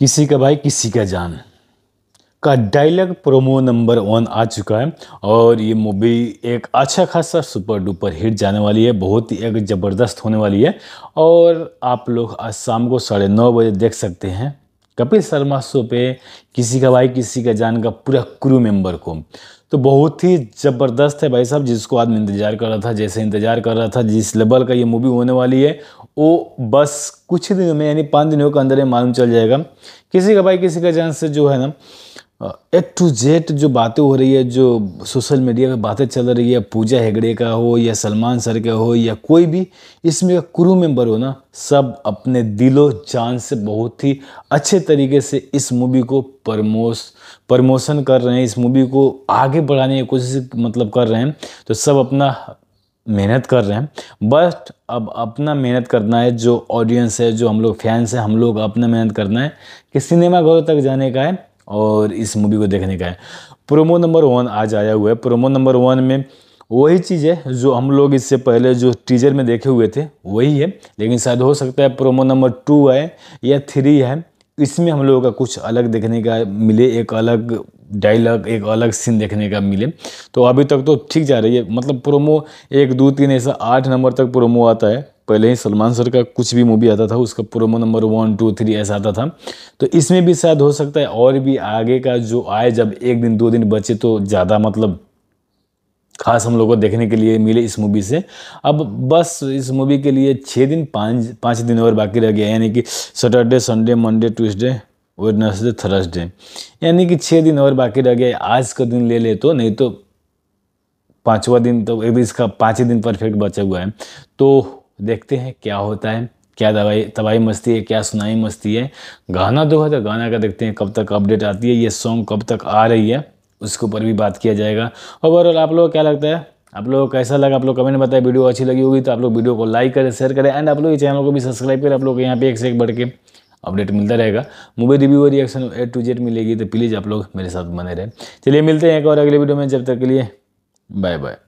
किसी का भाई किसी का जान का डायलॉग प्रोमो नंबर वन आ चुका है और ये मूवी एक अच्छा खासा सुपर डुपर हिट जाने वाली है बहुत ही एक ज़बरदस्त होने वाली है और आप लोग आज शाम को साढ़े नौ बजे देख सकते हैं कपिल शर्मा शो पे किसी का भाई किसी का जान का पूरा क्रू मेंबर को तो बहुत ही ज़बरदस्त है भाई साहब जिसको आदमी इंतज़ार कर रहा था जैसे इंतज़ार कर रहा था जिस लेवल का ये मूवी होने वाली है वो बस कुछ ही दिनों में यानी पाँच दिनों के अंदर ही मालूम चल जाएगा किसी का भाई किसी का जान से जो है ना ए टू जेड जो बातें हो रही है जो सोशल मीडिया में बातें चल रही है पूजा हेगड़े का हो या सलमान सर का हो या कोई भी इसमें क्रू मेंबर हो ना सब अपने दिलो जान से बहुत ही अच्छे तरीके से इस मूवी को प्रमोस प्रमोशन कर रहे हैं इस मूवी को आगे बढ़ाने की कोशिश मतलब कर रहे हैं तो सब अपना मेहनत कर रहे हैं बट अब अपना मेहनत करना है जो ऑडियंस है जो हम लोग फैंस हैं हम लोग अपना मेहनत करना है कि सिनेमाघरों तक जाने का है और इस मूवी को देखने का है प्रोमो नंबर वन आज आया हुआ है प्रोमो नंबर वन में वही चीज़ है जो हम लोग इससे पहले जो टीजर में देखे हुए थे वही है लेकिन शायद हो सकता है प्रोमो नंबर टू है या थ्री है इसमें हम लोगों का कुछ अलग देखने का मिले एक अलग डायलॉग एक अलग सीन देखने का मिले तो अभी तक तो ठीक जा रही है मतलब प्रोमो एक दो तीन ऐसा आठ नंबर तक प्रोमो आता है पहले ही सलमान सर का कुछ भी मूवी आता था उसका promo number one two three ऐसा आता था तो इसमें भी शायद हो सकता है और भी आगे का जो आए जब एक दिन दो दिन बचे तो ज़्यादा मतलब खास हम लोग को देखने के लिए मिले इस मूवी से अब बस इस मूवी के लिए छः दिन पाँच पाँच दिन और बाकी रह गया यानी कि Saturday Sunday Monday Tuesday Wednesday Thursday यानी कि छः दिन और बाकी रह गया आज का दिन ले ले तो नहीं तो पाँचवा दिन तो एक इसका पाँच ही दिन परफेक्ट बचा हुआ है तो देखते हैं क्या होता है क्या दवाई तबाही मस्ती है क्या सुनाई मस्ती है गाना दो है तो गाना का देखते हैं कब तक अपडेट आती है ये सॉन्ग कब तक आ रही है उसके ऊपर भी बात किया जाएगा ओवरऑल आप लोगों को क्या लगता है आप लोगों को कैसा लगा आप लोग कमेंट बताएं वीडियो अच्छी लगी होगी तो आप लोग वीडियो को लाइक करें शेयर करें एंड आप लोग चैनल को भी सब्सक्राइब करें आप लोग यहाँ पे एक से एक बढ़ के अपडेट मिलता रहेगा मूवी रिव्यू और रिएक्शन ए टू जेड मिलेगी तो प्लीज़ आप लोग मेरे साथ बने रहें चलिए मिलते हैं एक और अगले वीडियो में जब तक के लिए बाय बाय